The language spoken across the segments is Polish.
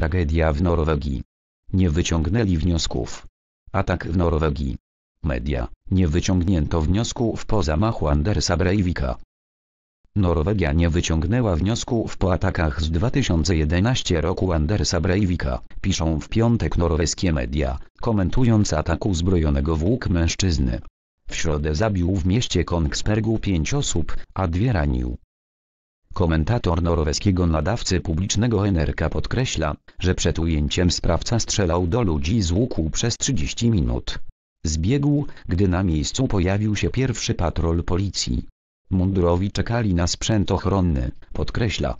Tragedia w Norwegii. Nie wyciągnęli wniosków. Atak w Norwegii. Media. Nie wyciągnięto wniosków po zamachu Andersa Breivika. Norwegia nie wyciągnęła wniosków po atakach z 2011 roku Andersa Breivika, piszą w piątek norweskie media, komentując atak uzbrojonego w łuk mężczyzny. W środę zabił w mieście Kongsbergu pięć osób, a dwie ranił. Komentator norweskiego nadawcy publicznego NRK podkreśla, że przed ujęciem sprawca strzelał do ludzi z łuku przez 30 minut. Zbiegł, gdy na miejscu pojawił się pierwszy patrol policji. Mundurowi czekali na sprzęt ochronny, podkreśla.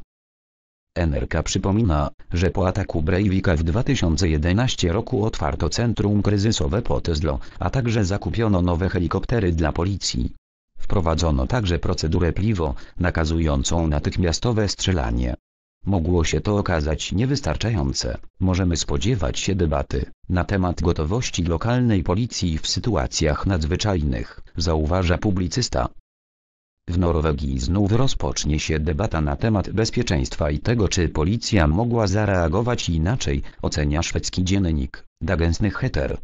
NRK przypomina, że po ataku Breivika w 2011 roku otwarto centrum kryzysowe Poteslo, a także zakupiono nowe helikoptery dla policji. Wprowadzono także procedurę PLIWO, nakazującą natychmiastowe strzelanie. Mogło się to okazać niewystarczające. Możemy spodziewać się debaty na temat gotowości lokalnej policji w sytuacjach nadzwyczajnych, zauważa publicysta. W Norwegii znów rozpocznie się debata na temat bezpieczeństwa i tego czy policja mogła zareagować inaczej, ocenia szwedzki dziennik Dagensny Heter.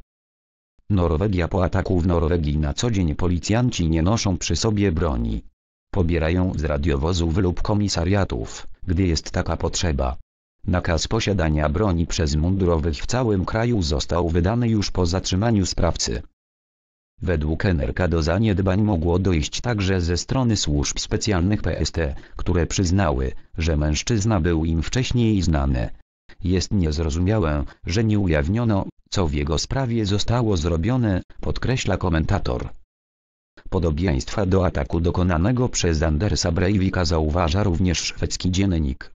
Norwegia Po ataku w Norwegii na co dzień policjanci nie noszą przy sobie broni. Pobierają z radiowozów lub komisariatów, gdy jest taka potrzeba. Nakaz posiadania broni przez mundurowych w całym kraju został wydany już po zatrzymaniu sprawcy. Według NRK do zaniedbań mogło dojść także ze strony służb specjalnych PST, które przyznały, że mężczyzna był im wcześniej znany, jest niezrozumiałe, że nie ujawniono, co w jego sprawie zostało zrobione, podkreśla komentator. Podobieństwa do ataku dokonanego przez Andersa Breivika zauważa również szwedzki dziennik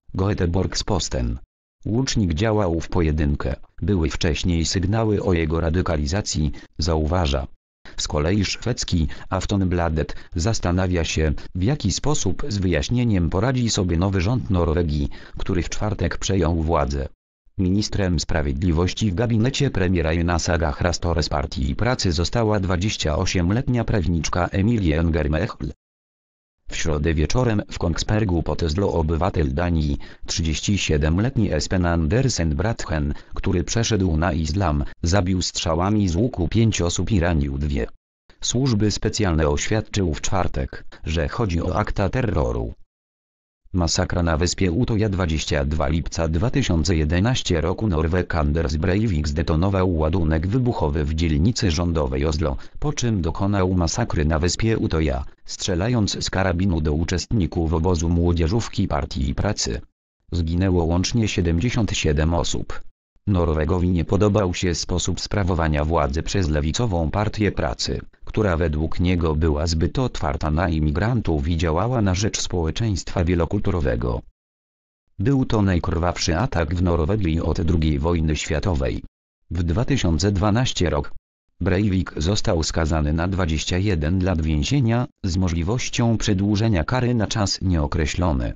Posten. Łucznik działał w pojedynkę, były wcześniej sygnały o jego radykalizacji, zauważa. Z kolei szwedzki Bladet zastanawia się, w jaki sposób z wyjaśnieniem poradzi sobie nowy rząd Norwegii, który w czwartek przejął władzę. Ministrem Sprawiedliwości w gabinecie premiera Jonasa Gahra z Partii Pracy została 28-letnia prawniczka Emilie Engermechl. W środę wieczorem w Kongsbergu potezlo obywatel Danii, 37-letni Espen Andersen Brathen, który przeszedł na islam, zabił strzałami z łuku pięć osób i ranił dwie. Służby specjalne oświadczył w czwartek, że chodzi o akta terroru. Masakra na wyspie Utoja 22 lipca 2011 roku Norweg Anders Breivik zdetonował ładunek wybuchowy w dzielnicy rządowej Oslo, po czym dokonał masakry na wyspie Utoja, strzelając z karabinu do uczestników obozu młodzieżówki Partii Pracy. Zginęło łącznie 77 osób. Norwegowi nie podobał się sposób sprawowania władzy przez lewicową partię pracy, która według niego była zbyt otwarta na imigrantów i działała na rzecz społeczeństwa wielokulturowego. Był to najkrwawszy atak w Norwegii od II wojny światowej. W 2012 rok Breivik został skazany na 21 lat więzienia, z możliwością przedłużenia kary na czas nieokreślony.